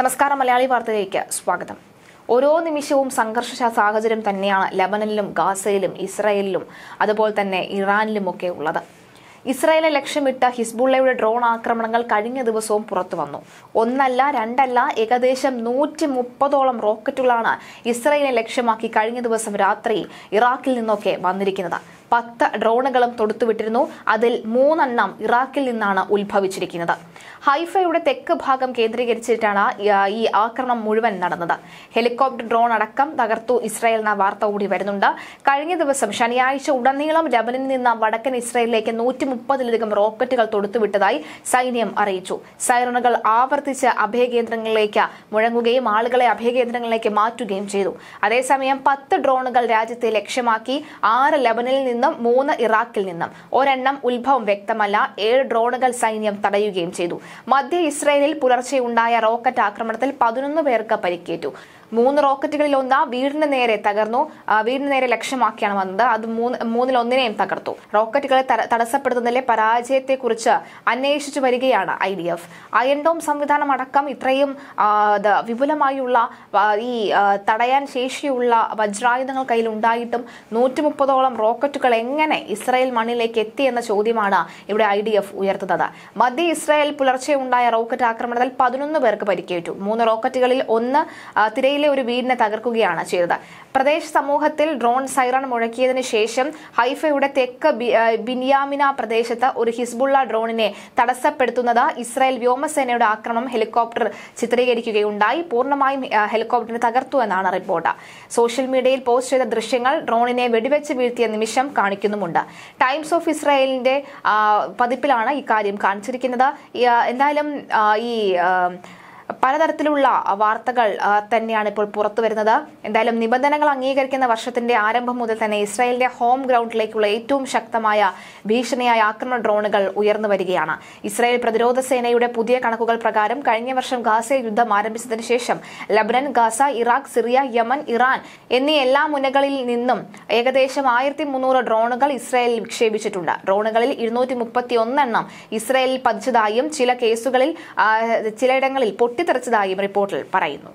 നമസ്കാരം മലയാളി വാർത്തയിലേക്ക് സ്വാഗതം ഓരോ നിമിഷവും സംഘർഷ സാഹചര്യം തന്നെയാണ് ലബനനിലും ഗാസയിലും ഇസ്രായേലിലും അതുപോലെ തന്നെ ഇറാനിലും ഒക്കെ ഉള്ളത് ഇസ്രായേലെ ലക്ഷ്യമിട്ട ഹിസ്ബുള്ളയുടെ ഡ്രോൺ ആക്രമണങ്ങൾ കഴിഞ്ഞ ദിവസവും പുറത്തു വന്നു ഒന്നല്ല രണ്ടല്ല ഏകദേശം നൂറ്റി മുപ്പതോളം റോക്കറ്റുകളാണ് ഇസ്രായേലിനെ ലക്ഷ്യമാക്കി കഴിഞ്ഞ ദിവസം രാത്രി ഇറാഖിൽ നിന്നൊക്കെ വന്നിരിക്കുന്നത് പത്ത് ഡ്രോണുകളും തൊടുത്തുവിട്ടിരുന്നു അതിൽ മൂന്നെണ്ണം ഇറാഖിൽ നിന്നാണ് ഉത്ഭവിച്ചിരിക്കുന്നത് ഹൈഫയുടെ തെക്ക് ഭാഗം കേന്ദ്രീകരിച്ചിട്ടാണ് ഈ ആക്രമണം മുഴുവൻ നടന്നത് ഹെലികോപ്റ്റർ ഡ്രോൺ അടക്കം തകർത്തു ഇസ്രായേൽ എന്ന വാർത്ത കൂടി വരുന്നുണ്ട് കഴിഞ്ഞ ദിവസം ശനിയാഴ്ച ഉടനീളം ലബനിൽ നിന്ന് വടക്കൻ ഇസ്രായേലിലേക്ക് നൂറ്റി മുപ്പതിലധികം റോക്കറ്റുകൾ തൊടുത്തുവിട്ടതായി സൈന്യം അറിയിച്ചു സൈറണുകൾ ആവർത്തിച്ച് അഭയകേന്ദ്രങ്ങളിലേക്ക് മുഴങ്ങുകയും ആളുകളെ അഭയകേന്ദ്രങ്ങളിലേക്ക് മാറ്റുകയും ചെയ്തു അതേസമയം പത്ത് ഡ്രോണുകൾ രാജ്യത്തെ ലക്ഷ്യമാക്കി ആറ് ലബനിൽ നിന്ന് നിന്നും മൂന്ന് ഇറാഖിൽ നിന്നും ഒരെണ്ണം ഉത്ഭവം വ്യക്തമല്ല ഏഴ് ഡ്രോണുകൾ സൈന്യം തടയുകയും ചെയ്തു മധ്യ ഇസ്രയേലിൽ ഉണ്ടായ റോക്കറ്റ് ആക്രമണത്തിൽ പതിനൊന്ന് പേർക്ക് പരിക്കേറ്റു മൂന്ന് റോക്കറ്റുകളിൽ ഒന്ന് വീടിന് നേരെ തകർന്നു വീടിന് നേരെ ലക്ഷ്യമാക്കിയാണ് വന്നത് അത് മൂന്ന് മൂന്നിൽ ഒന്നിനെയും തകർത്തു റോക്കറ്റുകളെ തടസ്സപ്പെടുത്തുന്നതിലെ പരാജയത്തെക്കുറിച്ച് അന്വേഷിച്ചു വരികയാണ് ഐ ഡി എഫ് അയൻഡോം സംവിധാനം അടക്കം ഇത്രയും വിപുലമായുള്ള ഈ തടയാൻ ശേഷിയുള്ള വജ്രായുധങ്ങൾ കയ്യിലുണ്ടായിട്ടും നൂറ്റി മുപ്പതോളം റോക്കറ്റുകൾ എങ്ങനെ ഇസ്രായേൽ മണ്ണിലേക്ക് എത്തി എന്ന ചോദ്യമാണ് ഇവിടെ ഐ ഡി എഫ് ഉയർത്തുന്നത് മധ്യ ഇസ്രായേൽ പുലർച്ചെ ഉണ്ടായ റോക്കറ്റ് ആക്രമണത്തിൽ പതിനൊന്ന് പേർക്ക് പരിക്കേറ്റു മൂന്ന് റോക്കറ്റുകളിൽ ഒന്ന് തിരയിലെ ഒരു വീടിനെ തകർക്കുകയാണ് ചെയ്തത് പ്രദേശ സമൂഹത്തിൽ ഡ്രോൺ സൈറൺ മുഴക്കിയതിന് ശേഷം ഹൈഫയുടെ തെക്ക് ബിനിയാമിന പ്രദേശത്ത് ഒരു ഹിസ്ബുള്ള ഡ്രോണിനെ തടസ്സപ്പെടുത്തുന്നത് ഇസ്രായേൽ വ്യോമസേനയുടെ ആക്രമണം ഹെലികോപ്റ്റർ ചിത്രീകരിക്കുകയുണ്ടായി പൂർണ്ണമായും ഹെലികോപ്റ്ററിനെ തകർത്തു എന്നാണ് റിപ്പോർട്ട് സോഷ്യൽ മീഡിയയിൽ പോസ്റ്റ് ചെയ്ത ദൃശ്യങ്ങൾ ഡ്രോണിനെ വെടിവെച്ച് വീഴ്ത്തിയ നിമിഷം കാണിക്കുന്നുമുണ്ട് ടൈംസ് ഓഫ് ഇസ്രായേലിന്റെ പതിപ്പിലാണ് ഇക്കാര്യം കാണിച്ചിരിക്കുന്നത് എന്തായാലും ഈ പലതരത്തിലുള്ള വാർത്തകൾ തന്നെയാണ് ഇപ്പോൾ പുറത്തു വരുന്നത് എന്തായാലും നിബന്ധനകൾ അംഗീകരിക്കുന്ന വർഷത്തിന്റെ ആരംഭം മുതൽ തന്നെ ഇസ്രായേലിന്റെ ഹോം ഗ്രൗണ്ടിലേക്കുള്ള ഏറ്റവും ശക്തമായ ഭീഷണിയായ ആക്രമണ ഡ്രോണുകൾ ഉയർന്നു വരികയാണ് ഇസ്രായേൽ പ്രതിരോധ സേനയുടെ പുതിയ കണക്കുകൾ പ്രകാരം കഴിഞ്ഞ വർഷം ഗാസയിൽ യുദ്ധം ആരംഭിച്ചതിനു ശേഷം Lebanon Gaza Iraq Syria Yemen Iran എന്നീ എല്ലാ മുനകളിൽ നിന്നും ഏകദേശം ആയിരത്തി മുന്നൂറ് ഡ്രോണുകൾ ഇസ്രായേലിൽ വിക്ഷേപിച്ചിട്ടുണ്ട് ഡ്രോണുകളിൽ ഇരുന്നൂറ്റി മുപ്പത്തി ഒന്നെണ്ണം ഇസ്രായേലിൽ പതിച്ചതായും ചില കേസുകളിൽ ചിലയിടങ്ങളിൽ പൊട്ടി കെട്ടിത്തെറിച്ചതായും റിപ്പോർട്ടിൽ പറയുന്നു